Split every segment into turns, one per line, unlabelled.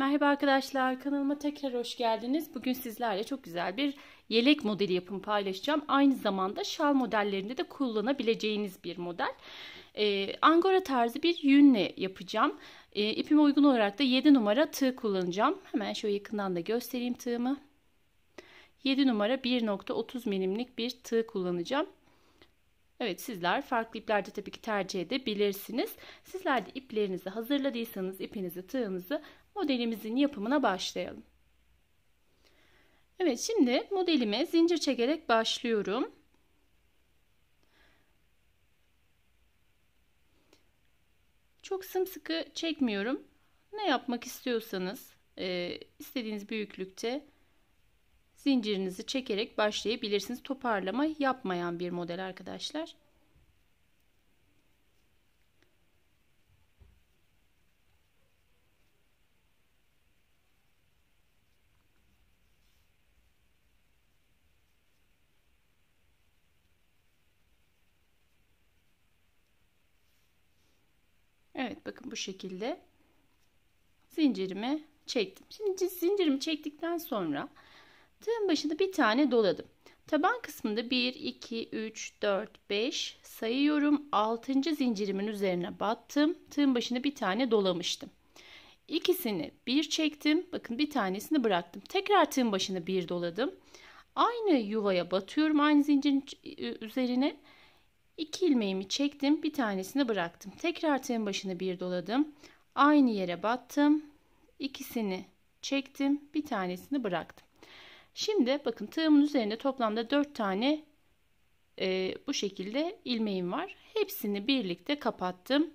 Merhaba arkadaşlar kanalıma tekrar hoş geldiniz. Bugün sizlerle çok güzel bir yelek modeli yapım paylaşacağım. Aynı zamanda şal modellerinde de kullanabileceğiniz bir model. Ee, angora tarzı bir yünle yapacağım. Ee, ipime uygun olarak da 7 numara tığ kullanacağım. Hemen şöyle yakından da göstereyim tığımı. 7 numara 1.30 milimlik bir tığ kullanacağım. Evet sizler farklı iplerde tabii ki tercih edebilirsiniz. Sizler de iplerinizi hazırladıysanız ipinizi tığınızı modelimizin yapımına başlayalım. Evet şimdi modelime zincir çekerek başlıyorum. Çok sımsıkı çekmiyorum. Ne yapmak istiyorsanız e, istediğiniz büyüklükte zincirinizi çekerek başlayabilirsiniz. Toparlama yapmayan bir model arkadaşlar. Evet bakın bu şekilde zincirimi çektim. Şimdi zincirimi çektikten sonra tığın başında bir tane doladım. Taban kısmında 1, 2, 3, 4, 5 sayıyorum. 6. zincirimin üzerine battım. Tığın başında bir tane dolamıştım. İkisini bir çektim. Bakın bir tanesini bıraktım. Tekrar tığın başına bir doladım. Aynı yuvaya batıyorum aynı zincirin üzerine. İki ilmeğimi çektim, bir tanesini bıraktım. Tekrar tığın başını bir doladım. Aynı yere battım. İkisini çektim, bir tanesini bıraktım. Şimdi bakın tığımın üzerinde toplamda 4 tane e, bu şekilde ilmeğim var. Hepsini birlikte kapattım.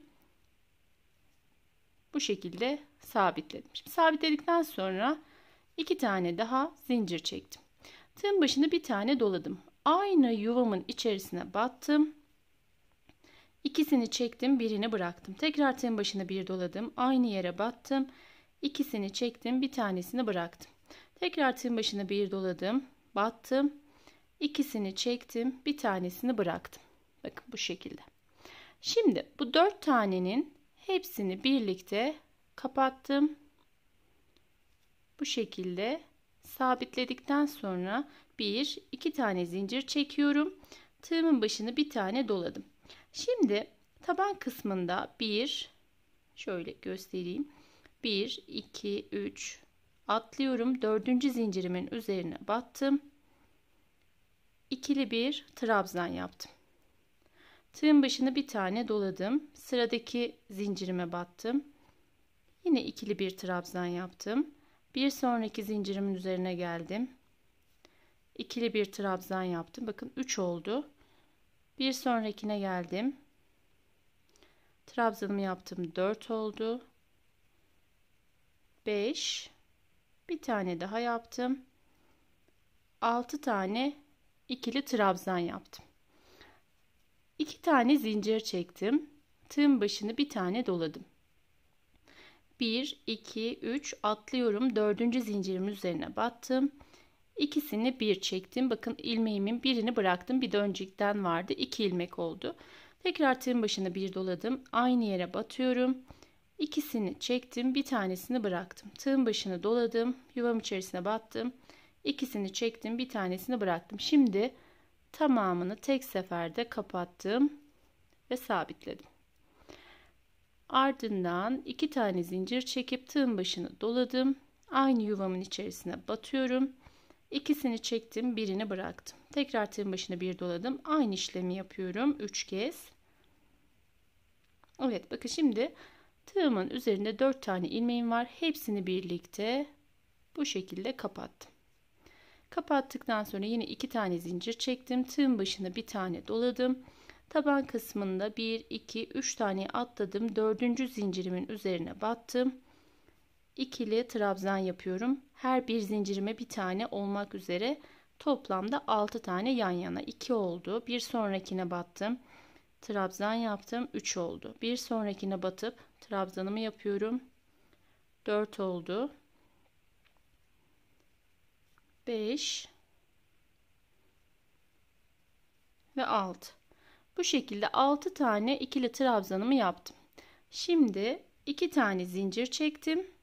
Bu şekilde sabitledim. Şimdi sabitledikten sonra 2 tane daha zincir çektim. Tığın başını bir tane doladım. Aynı yuvamın içerisine battım. İkisini çektim, birini bıraktım. Tekrar tığın başına bir doladım. Aynı yere battım. İkisini çektim, bir tanesini bıraktım. Tekrar tığın başına bir doladım. Battım. İkisini çektim, bir tanesini bıraktım. Bakın bu şekilde. Şimdi bu dört tanenin hepsini birlikte kapattım. Bu şekilde sabitledikten sonra bir iki tane zincir çekiyorum. Tığımın başını bir tane doladım. Şimdi taban kısmında 1 şöyle göstereyim. 1 2 3 atlıyorum. 4. zincirimin üzerine battım. İkili bir trabzan yaptım. Tığın başını bir tane doladım. Sıradaki zincirime battım. Yine ikili bir trabzan yaptım. Bir sonraki zincirimin üzerine geldim. İkili bir trabzan yaptım. Bakın 3 oldu. Bir sonrakine geldim. Trabzanımı yaptım. 4 oldu. 5 bir tane daha yaptım. 6 tane ikili trabzan yaptım. 2 tane zincir çektim. Tığın başını bir tane doladım. 1 2 3 atlıyorum. 4. zincirimin üzerine battım. İkisini bir çektim. Bakın ilmeğimin birini bıraktım. Bir de önceden vardı. iki ilmek oldu. Tekrar tığın başına bir doladım. Aynı yere batıyorum. İkisini çektim. Bir tanesini bıraktım. Tığın başını doladım. Yuvam içerisine battım. İkisini çektim. Bir tanesini bıraktım. Şimdi tamamını tek seferde kapattım ve sabitledim. Ardından iki tane zincir çekip tığın başını doladım. Aynı yuvamın içerisine batıyorum. İkisini çektim, birini bıraktım. Tekrar tığın başına bir doladım. Aynı işlemi yapıyorum 3 kez. Evet bakın şimdi tığımın üzerinde 4 tane ilmeğim var. Hepsini birlikte bu şekilde kapattım. Kapattıktan sonra yine 2 tane zincir çektim. Tığın başına bir tane doladım. Taban kısmında 1, 2, 3 tane atladım. Dördüncü zincirimin üzerine battım ikili trabzan yapıyorum. Her bir zincirime bir tane olmak üzere toplamda 6 tane yan yana 2 oldu. Bir sonrakine battım. Trabzan yaptım 3 oldu. Bir sonrakine batıp trabzanımı yapıyorum. 4 oldu. 5 ve 6. Bu şekilde 6 tane ikili trabzanımı yaptım. Şimdi 2 tane zincir çektim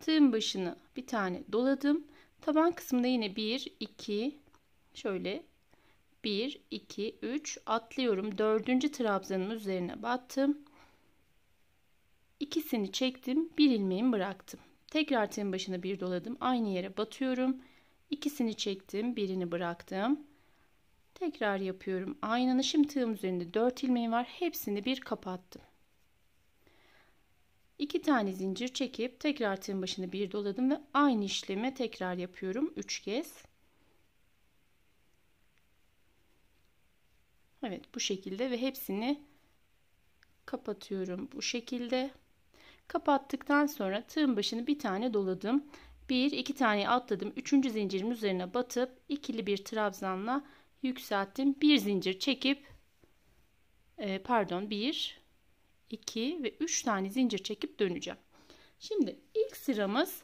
tığın başını bir tane doladım. Taban kısmında yine 1, 2, şöyle 1, 2, 3 atlıyorum. Dördüncü trabzanın üzerine battım. İkisini çektim. Bir ilmeğimi bıraktım. Tekrar tığın başına bir doladım. Aynı yere batıyorum. İkisini çektim. Birini bıraktım. Tekrar yapıyorum. Aynanı şimdi tığım üzerinde 4 ilmeğim var. Hepsini bir kapattım. 2 tane zincir çekip tekrar tığın başını bir doladım ve aynı işlemi tekrar yapıyorum 3 kez. Evet bu şekilde ve hepsini kapatıyorum bu şekilde. Kapattıktan sonra tığın başını bir tane doladım. 1 2 tane atladım. 3. zincirin üzerine batıp ikili bir trabzanla yükselttim. Bir zincir çekip e, pardon 1 2 ve 3 tane zincir çekip döneceğim. Şimdi ilk sıramız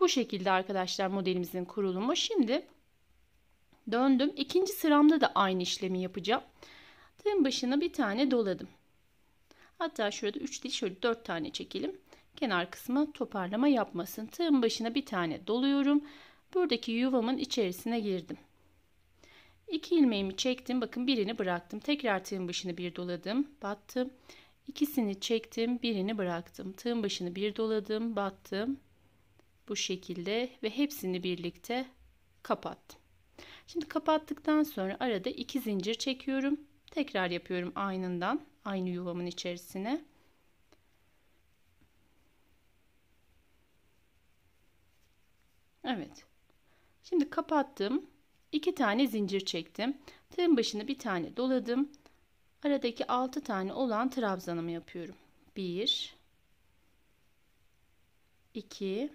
bu şekilde arkadaşlar modelimizin kurulumu. Şimdi döndüm. İkinci sıramda da aynı işlemi yapacağım. Tığın başına bir tane doladım. Hatta şurada 3 değil şöyle 4 tane çekelim. Kenar kısmı toparlama yapmasın. Tığın başına bir tane doluyorum. Buradaki yuvamın içerisine girdim. 2 ilmeğimi çektim. Bakın birini bıraktım. Tekrar tığın başını bir doladım. Battım. İkisini çektim, birini bıraktım. Tığın başını bir doladım, battım. Bu şekilde ve hepsini birlikte kapattım. Şimdi kapattıktan sonra arada iki zincir çekiyorum. Tekrar yapıyorum aynından, aynı yuvamın içerisine. Evet. Şimdi kapattım. İki tane zincir çektim. Tığın başını bir tane doladım aradaki 6 tane olan trabzanımı yapıyorum. 1 2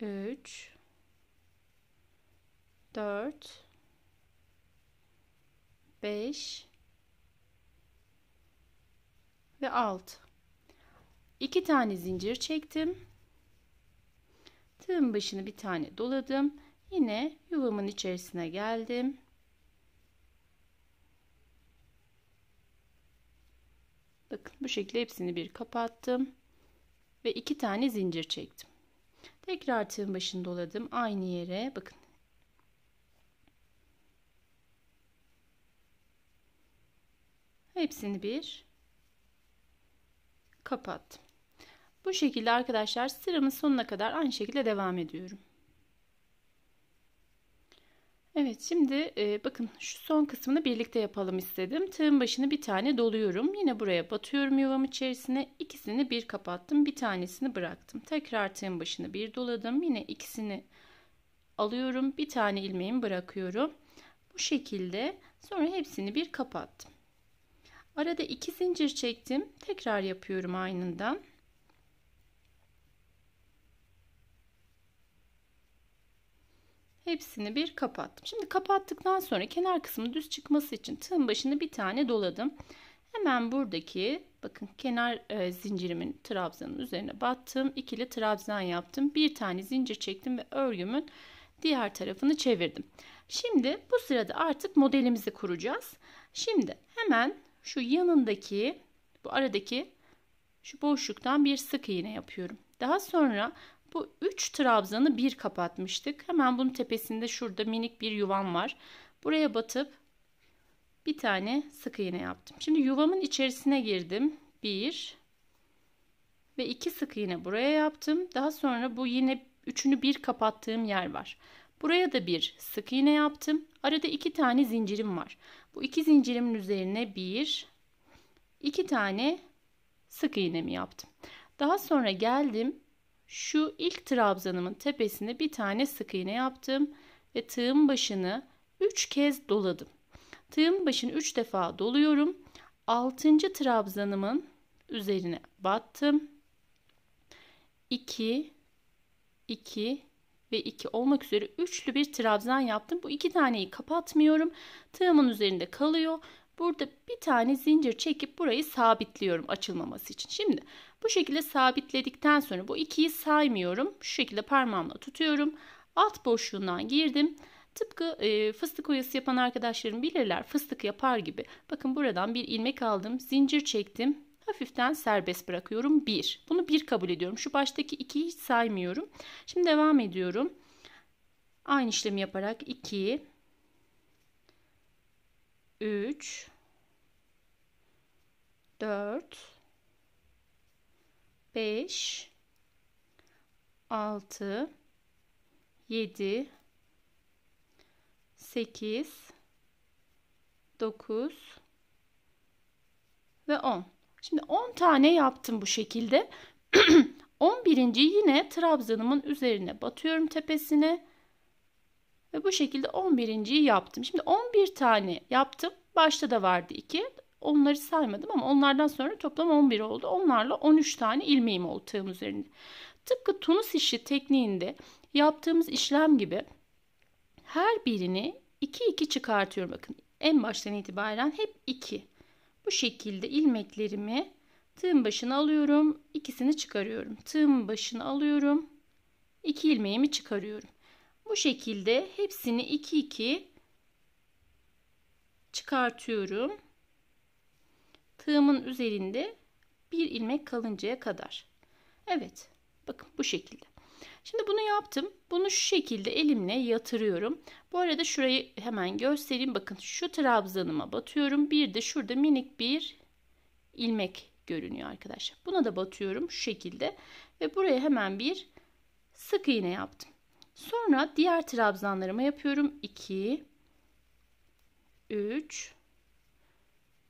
3 4 5 ve 6 2 tane zincir çektim. Tığın başını bir tane doladım. Yine yuvamın içerisine geldim. Bakın bu şekilde hepsini bir kapattım. Ve iki tane zincir çektim. Tekrar tığın başını doladım. Aynı yere bakın. Hepsini bir kapattım. Bu şekilde arkadaşlar sıramın sonuna kadar aynı şekilde devam ediyorum. Evet şimdi e, bakın şu son kısmını birlikte yapalım istedim. Tığın başını bir tane doluyorum. Yine buraya batıyorum yuvam içerisine. İkisini bir kapattım. Bir tanesini bıraktım. Tekrar tığın başını bir doladım. Yine ikisini alıyorum. Bir tane ilmeğimi bırakıyorum. Bu şekilde sonra hepsini bir kapattım. Arada iki zincir çektim. Tekrar yapıyorum aynından. Hepsini bir kapattım. Şimdi kapattıktan sonra kenar kısmı düz çıkması için tığın başını bir tane doladım. Hemen buradaki bakın kenar e, zincirimin trabzanın üzerine battım. ikili trabzan yaptım. Bir tane zincir çektim ve örgümün diğer tarafını çevirdim. Şimdi bu sırada artık modelimizi kuracağız. Şimdi hemen şu yanındaki bu aradaki şu boşluktan bir sık iğne yapıyorum. Daha sonra bu 3 trabzanı bir kapatmıştık. Hemen bunun tepesinde şurada minik bir yuvam var. Buraya batıp bir tane sık iğne yaptım. Şimdi yuvamın içerisine girdim. 1 ve 2 sık iğne buraya yaptım. Daha sonra bu yine üçünü bir kapattığım yer var. Buraya da bir sık iğne yaptım. Arada iki tane zincirim var. Bu iki zincirimin üzerine bir, iki tane sık iğnemi yaptım. Daha sonra geldim şu ilk trabzanımın tepesine bir tane sık iğne yaptım ve tığın başını 3 kez doladım. Tığın başını 3 defa doluyorum. 6. trabzanımın üzerine battım. 2 2 ve 2 olmak üzere üçlü bir trabzan yaptım. Bu iki taneyi kapatmıyorum. Tığımın üzerinde kalıyor. Burada bir tane zincir çekip burayı sabitliyorum açılmaması için. Şimdi bu şekilde sabitledikten sonra bu ikiyi saymıyorum. Şu şekilde parmağımla tutuyorum. Alt boşluğundan girdim. Tıpkı e, fıstık oyası yapan arkadaşlarım bilirler fıstık yapar gibi. Bakın buradan bir ilmek aldım. Zincir çektim. Hafiften serbest bırakıyorum. 1. Bunu 1 kabul ediyorum. Şu baştaki 2'yi hiç saymıyorum. Şimdi devam ediyorum. Aynı işlemi yaparak 2 3 4 5 6 7 8 9 ve 10. Şimdi 10 tane yaptım bu şekilde. 11. yine trabzanımın üzerine batıyorum tepesine. Ve bu şekilde 11. yaptım. Şimdi 11 tane yaptım. Başta da vardı 2. Onları saymadım ama onlardan sonra toplam 11 oldu. Onlarla 13 tane ilmeğim oldu tığım üzerinde. Tıpkı Tunus işi tekniğinde yaptığımız işlem gibi her birini 2 2 çıkartıyorum. Bakın en baştan itibaren hep 2. Bu şekilde ilmeklerimi tığım başına alıyorum. ikisini çıkarıyorum. Tığım başına alıyorum. 2 ilmeğimi çıkarıyorum. Bu şekilde hepsini 2 2 çıkartıyorum tığımın üzerinde bir ilmek kalıncaya kadar. Evet bakın bu şekilde. Şimdi bunu yaptım. Bunu şu şekilde elimle yatırıyorum. Bu arada şurayı hemen göstereyim. Bakın şu trabzanıma batıyorum. Bir de şurada minik bir ilmek görünüyor arkadaşlar. Buna da batıyorum şu şekilde. Ve buraya hemen bir sık iğne yaptım. Sonra diğer trabzanlarıma yapıyorum. 2 3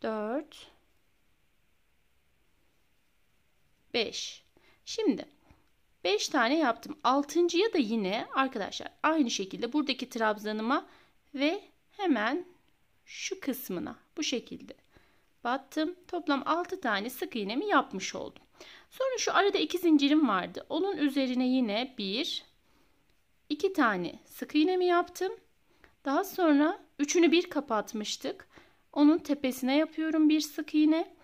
4 5. Şimdi 5 tane yaptım. 6.ya da yine arkadaşlar aynı şekilde buradaki trabzanıma ve hemen şu kısmına bu şekilde battım. Toplam 6 tane sık iğnemi yapmış oldum. Sonra şu arada iki zincirim vardı. Onun üzerine yine 1 2 tane sık iğnemi yaptım. Daha sonra üçünü bir kapatmıştık. Onun tepesine yapıyorum bir sık iğne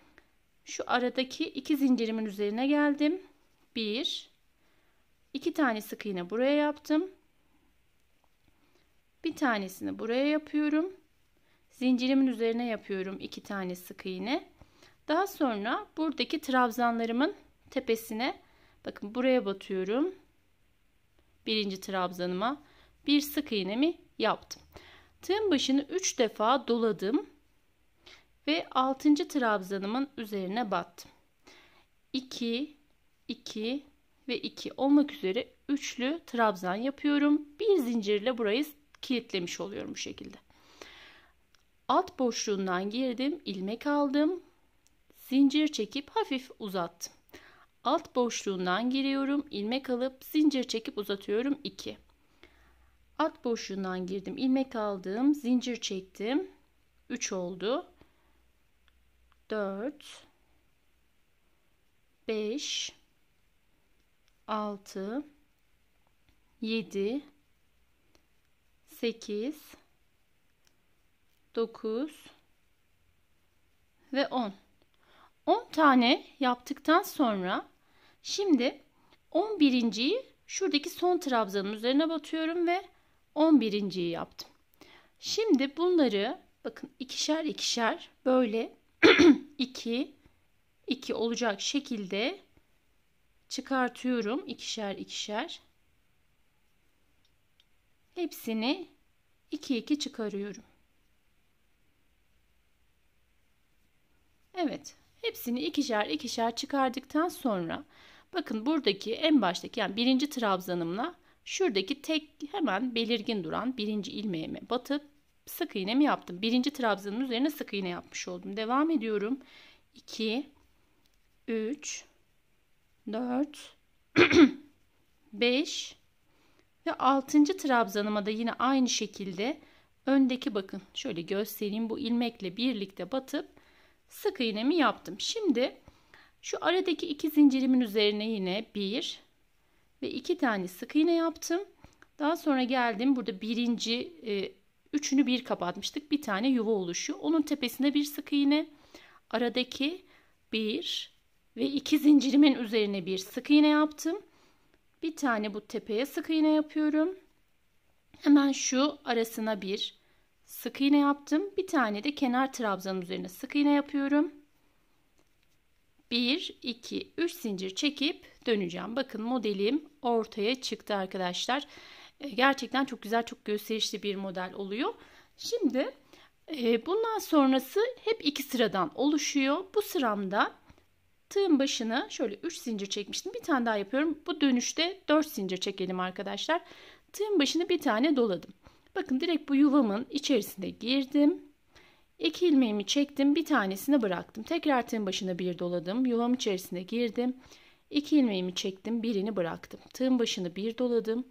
şu aradaki iki zincirimin üzerine geldim. Bir, iki tane sık iğne buraya yaptım. Bir tanesini buraya yapıyorum. Zincirimin üzerine yapıyorum iki tane sık iğne. Daha sonra buradaki trabzanlarımın tepesine bakın buraya batıyorum. Birinci trabzanıma bir sık iğnemi yaptım. Tığın başını 3 defa doladım ve 6. trabzanımın üzerine battım. 2 2 ve 2 olmak üzere üçlü trabzan yapıyorum. Bir zincirle burayı kilitlemiş oluyorum bu şekilde. Alt boşluğundan girdim, ilmek aldım. Zincir çekip hafif uzattım. Alt boşluğundan giriyorum, ilmek alıp zincir çekip uzatıyorum 2. Alt boşluğundan girdim, ilmek aldım, zincir çektim. 3 oldu. 4 5 6 7 8 9 ve 10. 10 tane yaptıktan sonra şimdi 11.yi şuradaki son trabzanın üzerine batıyorum ve 11.yi yaptım. Şimdi bunları bakın ikişer ikişer böyle 2 2 olacak şekilde çıkartıyorum ikişer ikişer. Hepsini 2 2 çıkarıyorum. Evet, hepsini ikişer ikişer çıkardıktan sonra bakın buradaki en baştaki yani birinci trabzanımla şuradaki tek hemen belirgin duran birinci ilmeğime batıp sık iğnemi yaptım. Birinci trabzanın üzerine sık iğne yapmış oldum. Devam ediyorum. 2 3 4 5 ve 6. trabzanıma da yine aynı şekilde öndeki bakın şöyle göstereyim bu ilmekle birlikte batıp sık iğnemi yaptım. Şimdi şu aradaki iki zincirimin üzerine yine bir ve iki tane sık iğne yaptım. Daha sonra geldim burada birinci e, Üçünü bir kaba atmıştık. Bir tane yuva oluşuyor. Onun tepesine bir sık iğne. Aradaki bir ve iki zincirimin üzerine bir sık iğne yaptım. Bir tane bu tepeye sık iğne yapıyorum. Hemen şu arasına bir sık iğne yaptım. Bir tane de kenar trabzanın üzerine sık iğne yapıyorum. 1, 2, 3 zincir çekip döneceğim. Bakın modelim ortaya çıktı arkadaşlar. E, gerçekten çok güzel, çok gösterişli bir model oluyor. Şimdi e, bundan sonrası hep iki sıradan oluşuyor. Bu sıramda tığın başını şöyle 3 zincir çekmiştim. Bir tane daha yapıyorum. Bu dönüşte 4 zincir çekelim arkadaşlar. Tığın başını bir tane doladım. Bakın direkt bu yuvamın içerisinde girdim. 2 ilmeğimi çektim. Bir tanesini bıraktım. Tekrar tığın başına bir doladım. Yuvam içerisine girdim. 2 ilmeğimi çektim. Birini bıraktım. Tığın başını bir doladım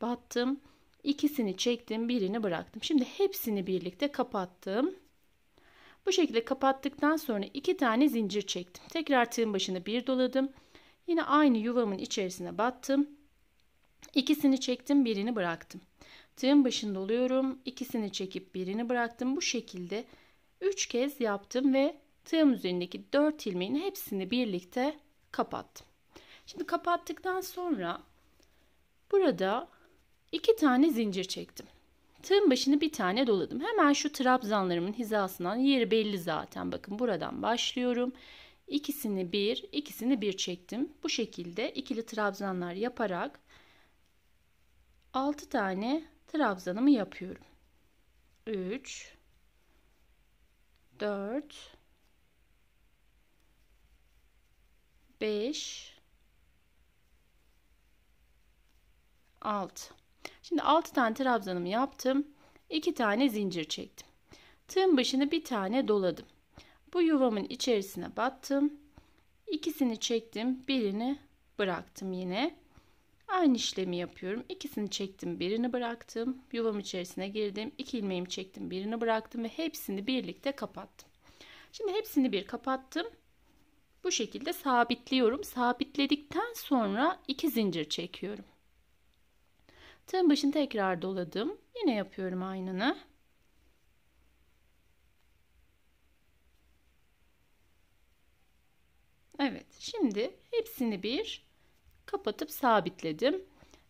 battım. İkisini çektim, birini bıraktım. Şimdi hepsini birlikte kapattım. Bu şekilde kapattıktan sonra iki tane zincir çektim. Tekrar tığın başını bir doladım. Yine aynı yuvamın içerisine battım. İkisini çektim, birini bıraktım. Tığın başını doluyorum. İkisini çekip birini bıraktım. Bu şekilde 3 kez yaptım ve tığım üzerindeki 4 ilmeğin hepsini birlikte kapattım. Şimdi kapattıktan sonra burada İki tane zincir çektim. Tığın başını bir tane doladım. Hemen şu trabzanlarımın hizasından yeri belli zaten. Bakın buradan başlıyorum. İkisini bir, ikisini bir çektim. Bu şekilde ikili trabzanlar yaparak 6 tane trabzanımı yapıyorum. 3 4 5 6 Şimdi 6 tane trabzanımı yaptım. 2 tane zincir çektim. Tığın başını bir tane doladım. Bu yuvamın içerisine battım. İkisini çektim, birini bıraktım yine. Aynı işlemi yapıyorum. İkisini çektim, birini bıraktım. Yuvamın içerisine girdim. İki ilmeğimi çektim, birini bıraktım ve hepsini birlikte kapattım. Şimdi hepsini bir kapattım. Bu şekilde sabitliyorum. Sabitledikten sonra iki zincir çekiyorum. Tığın başını tekrar doladım. Yine yapıyorum aynını. Evet şimdi hepsini bir kapatıp sabitledim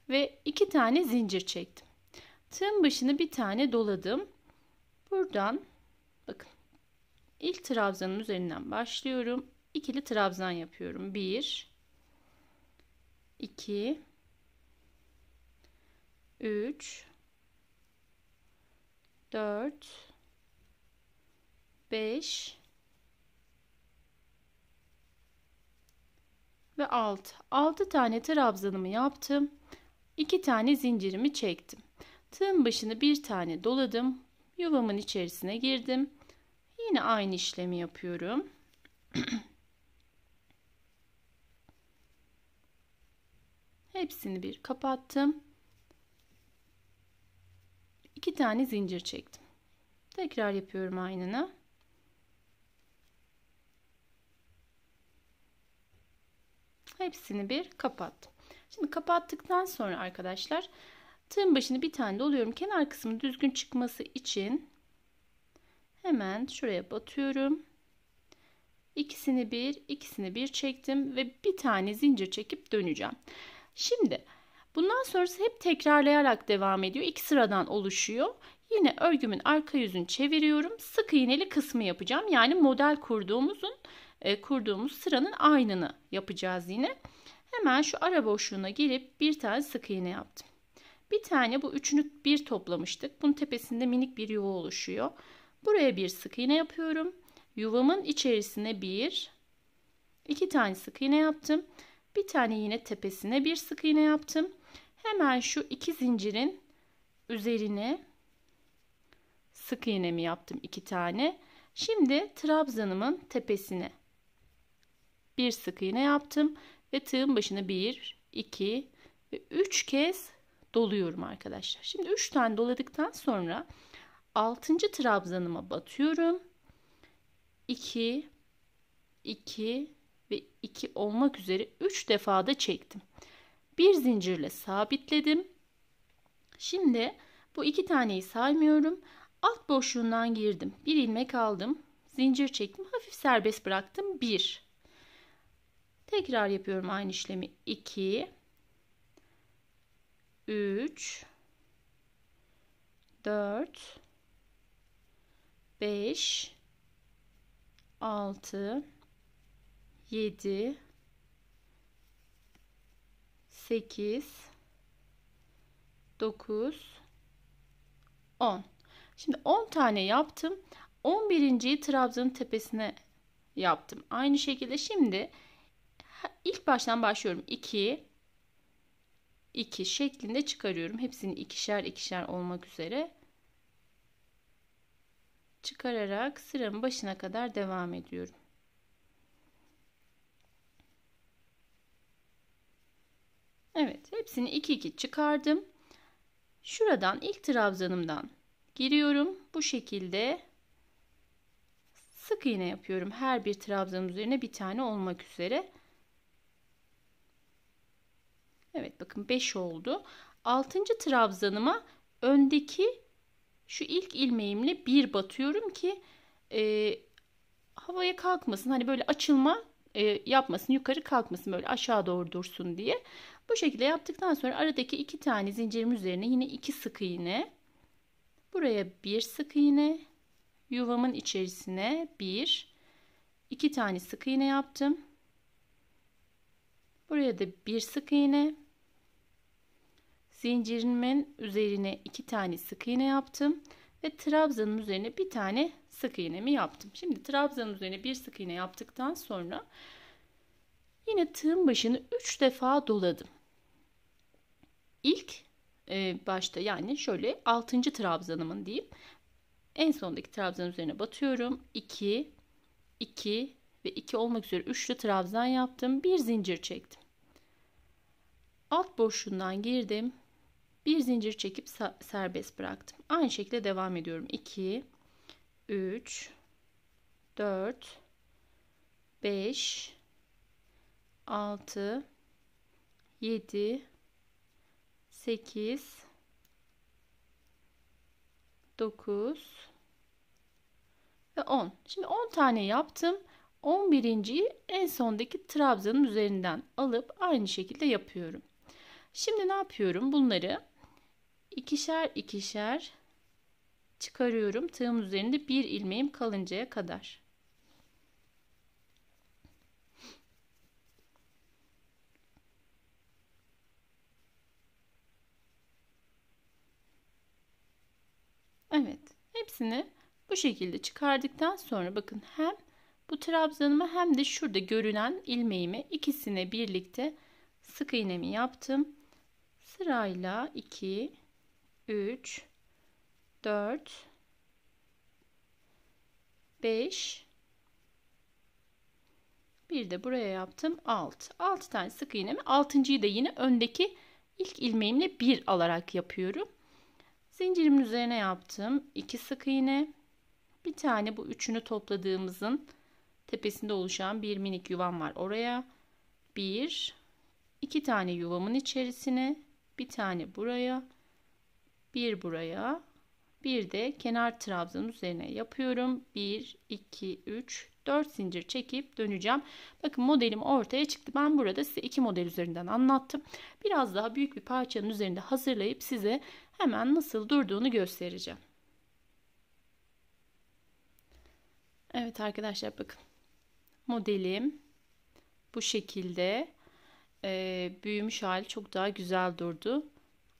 ve iki tane zincir çektim. Tığın başını bir tane doladım. Buradan bakın ilk trabzanın üzerinden başlıyorum. İkili trabzan yapıyorum. 1 2 3 4 5 ve 6. 6 tane trabzanımı yaptım. 2 tane zincirimi çektim. Tığın başını bir tane doladım. Yuvamın içerisine girdim. Yine aynı işlemi yapıyorum. Hepsini bir kapattım. 2 tane zincir çektim. Tekrar yapıyorum aynını. Hepsini bir kapattım. Şimdi kapattıktan sonra arkadaşlar tığın başını bir tane doluyorum. Kenar kısmı düzgün çıkması için hemen şuraya batıyorum. İkisini bir, ikisini bir çektim ve bir tane zincir çekip döneceğim. Şimdi Bundan sonrası hep tekrarlayarak devam ediyor. İki sıradan oluşuyor. Yine örgümün arka yüzünü çeviriyorum. Sık iğneli kısmı yapacağım. Yani model kurduğumuzun e, kurduğumuz sıranın aynını yapacağız yine. Hemen şu ara boşluğuna girip bir tane sık iğne yaptım. Bir tane bu üçünü bir toplamıştık. Bunun tepesinde minik bir yuva oluşuyor. Buraya bir sık iğne yapıyorum. Yuvamın içerisine bir, iki tane sık iğne yaptım. Bir tane yine tepesine bir sık iğne yaptım. Hemen şu iki zincirin üzerine sık iğnemi yaptım iki tane. Şimdi trabzanımın tepesine bir sık iğne yaptım ve tığın başına bir, iki ve üç kez doluyorum arkadaşlar. Şimdi üç tane doladıktan sonra altıncı trabzanıma batıyorum. 2 iki ve iki olmak üzere 3 defada çektim bir zincirle sabitledim. Şimdi bu iki taneyi saymıyorum. Alt boşluğundan girdim. Bir ilmek aldım. Zincir çektim. Hafif serbest bıraktım. 1. Tekrar yapıyorum aynı işlemi. 2 3 4 5 6 7 8 9 10 Şimdi 10 tane yaptım. 11. trabzanın tepesine yaptım. Aynı şekilde şimdi ilk baştan başlıyorum. 2 2 şeklinde çıkarıyorum. Hepsini ikişer ikişer olmak üzere çıkararak sıramın başına kadar devam ediyorum. Evet hepsini 2 2 çıkardım. Şuradan ilk trabzanımdan giriyorum. Bu şekilde sık iğne yapıyorum. Her bir trabzanın üzerine bir tane olmak üzere. Evet bakın 5 oldu. 6. trabzanıma öndeki şu ilk ilmeğimle bir batıyorum ki e, havaya kalkmasın. Hani böyle açılma e, yapmasın yukarı kalkmasın böyle aşağı doğru dursun diye. Bu şekilde yaptıktan sonra aradaki iki tane zincirim üzerine yine iki sık iğne. Buraya bir sık iğne. Yuvamın içerisine bir, iki tane sık iğne yaptım. Buraya da bir sık iğne. Zincirimin üzerine iki tane sık iğne yaptım ve trabzanın üzerine bir tane sık iğnemi yaptım. Şimdi trabzanın üzerine bir sık iğne yaptıktan sonra yine tığın başını 3 defa doladım ilk e, başta yani şöyle 6. trabzanımın diyeyim. En sondaki trabzan üzerine batıyorum. 2, 2 ve 2 olmak üzere üçlü trabzan yaptım. Bir zincir çektim. Alt boşluğundan girdim. Bir zincir çekip serbest bıraktım. Aynı şekilde devam ediyorum. 2, 3, 4, 5, 6, 7, 8 9 ve 10. Şimdi 10 tane yaptım. 11.yi en sondaki trabzanın üzerinden alıp aynı şekilde yapıyorum. Şimdi ne yapıyorum? Bunları ikişer ikişer çıkarıyorum. Tığım üzerinde bir ilmeğim kalıncaya kadar. Evet. Hepsini bu şekilde çıkardıktan sonra bakın hem bu trabzanımı hem de şurada görünen ilmeğimi ikisine birlikte sık iğnemi yaptım. Sırayla 2 3 4 5 bir de buraya yaptım 6. 6 tane sık iğnemi. 6.'yı da yine öndeki ilk ilmeğimle 1 alarak yapıyorum. Zincirimin üzerine yaptığım iki sık iğne. Bir tane bu üçünü topladığımızın tepesinde oluşan bir minik yuvam var. Oraya bir, iki tane yuvamın içerisine, bir tane buraya, bir buraya, bir de kenar trabzanın üzerine yapıyorum. Bir, iki, üç, dört zincir çekip döneceğim. Bakın modelim ortaya çıktı. Ben burada size iki model üzerinden anlattım. Biraz daha büyük bir parçanın üzerinde hazırlayıp size hemen nasıl durduğunu göstereceğim. Evet arkadaşlar bakın. Modelim bu şekilde e, büyümüş hali çok daha güzel durdu.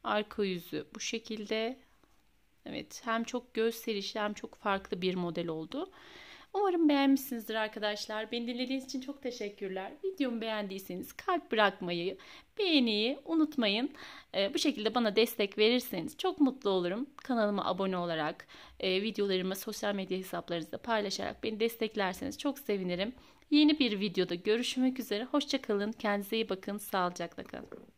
Arka yüzü bu şekilde. Evet hem çok gösterişli hem çok farklı bir model oldu. Umarım beğenmişsinizdir arkadaşlar. Beni dinlediğiniz için çok teşekkürler. Videomu beğendiyseniz kalp bırakmayı, beğeniyi unutmayın. E, bu şekilde bana destek verirseniz çok mutlu olurum. Kanalıma abone olarak, e, videolarımı sosyal medya hesaplarınızda paylaşarak beni desteklerseniz çok sevinirim. Yeni bir videoda görüşmek üzere. Hoşçakalın. Kendinize iyi bakın. Sağlıcakla kalın.